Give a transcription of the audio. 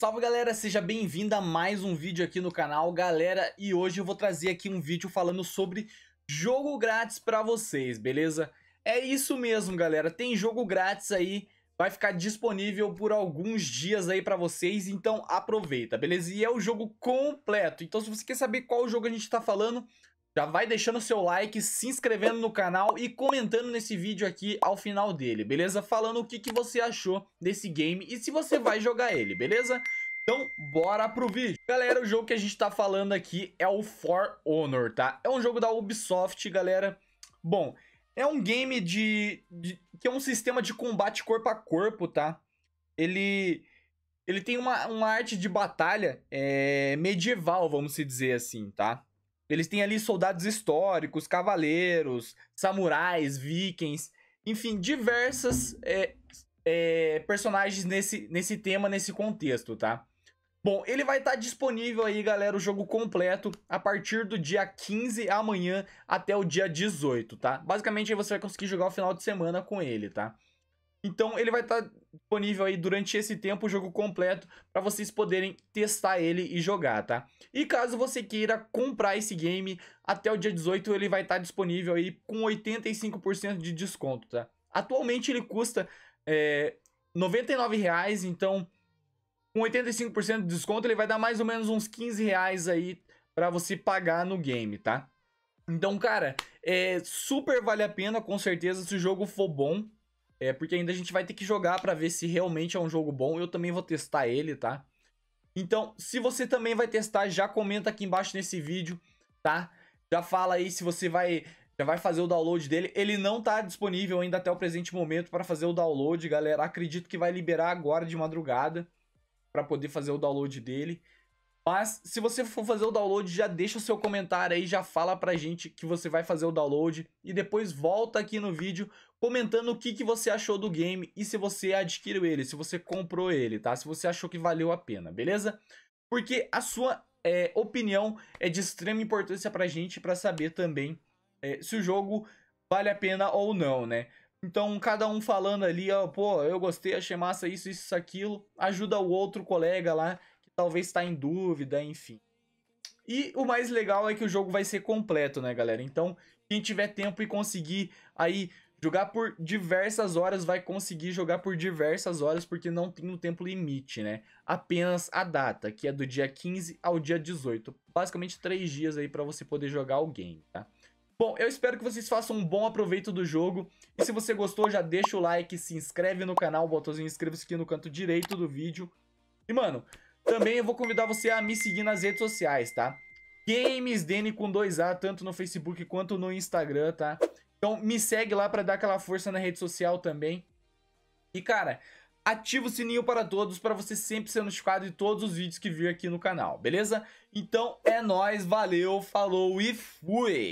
Salve galera, seja bem-vindo a mais um vídeo aqui no canal, galera, e hoje eu vou trazer aqui um vídeo falando sobre jogo grátis para vocês, beleza? É isso mesmo, galera, tem jogo grátis aí, vai ficar disponível por alguns dias aí para vocês, então aproveita, beleza? E é o jogo completo, então se você quer saber qual jogo a gente tá falando, já vai deixando seu like, se inscrevendo no canal e comentando nesse vídeo aqui ao final dele, beleza? Falando o que, que você achou desse game e se você vai jogar ele, beleza? Então, bora pro vídeo. Galera, o jogo que a gente tá falando aqui é o For Honor, tá? É um jogo da Ubisoft, galera. Bom, é um game de, de, que é um sistema de combate corpo a corpo, tá? Ele ele tem uma, uma arte de batalha é, medieval, vamos se dizer assim, tá? Eles têm ali soldados históricos, cavaleiros, samurais, vikings, enfim, diversas é, é, personagens nesse, nesse tema, nesse contexto, tá? Bom, ele vai estar tá disponível aí, galera, o jogo completo a partir do dia 15 amanhã até o dia 18, tá? Basicamente aí você vai conseguir jogar o final de semana com ele, tá? Então ele vai estar tá disponível aí durante esse tempo o jogo completo para vocês poderem testar ele e jogar, tá? E caso você queira comprar esse game, até o dia 18 ele vai estar tá disponível aí com 85% de desconto, tá? Atualmente ele custa é, R$ reais então com 85% de desconto ele vai dar mais ou menos uns 15 reais aí para você pagar no game, tá? Então, cara, é, super vale a pena, com certeza, se o jogo for bom, é, porque ainda a gente vai ter que jogar para ver se realmente é um jogo bom. Eu também vou testar ele, tá? Então, se você também vai testar, já comenta aqui embaixo nesse vídeo, tá? Já fala aí se você vai já vai fazer o download dele. Ele não tá disponível ainda até o presente momento para fazer o download, galera. Acredito que vai liberar agora de madrugada para poder fazer o download dele. Mas se você for fazer o download, já deixa o seu comentário aí, já fala pra gente que você vai fazer o download e depois volta aqui no vídeo comentando o que, que você achou do game e se você adquiriu ele, se você comprou ele, tá? Se você achou que valeu a pena, beleza? Porque a sua é, opinião é de extrema importância pra gente pra saber também é, se o jogo vale a pena ou não, né? Então, cada um falando ali, ó, pô, eu gostei, achei massa isso, isso, aquilo, ajuda o outro colega lá talvez está em dúvida, enfim. E o mais legal é que o jogo vai ser completo, né, galera? Então, quem tiver tempo e conseguir aí jogar por diversas horas, vai conseguir jogar por diversas horas, porque não tem um tempo limite, né? Apenas a data, que é do dia 15 ao dia 18. Basicamente, três dias aí para você poder jogar o game, tá? Bom, eu espero que vocês façam um bom aproveito do jogo. E se você gostou, já deixa o like, se inscreve no canal, o botãozinho inscreva-se aqui no canto direito do vídeo. E, mano, também eu vou convidar você a me seguir nas redes sociais, tá? GamesDN com 2A, tanto no Facebook quanto no Instagram, tá? Então me segue lá para dar aquela força na rede social também. E cara, ativa o sininho para todos para você sempre ser notificado de todos os vídeos que vir aqui no canal, beleza? Então é nós, valeu, falou e fui.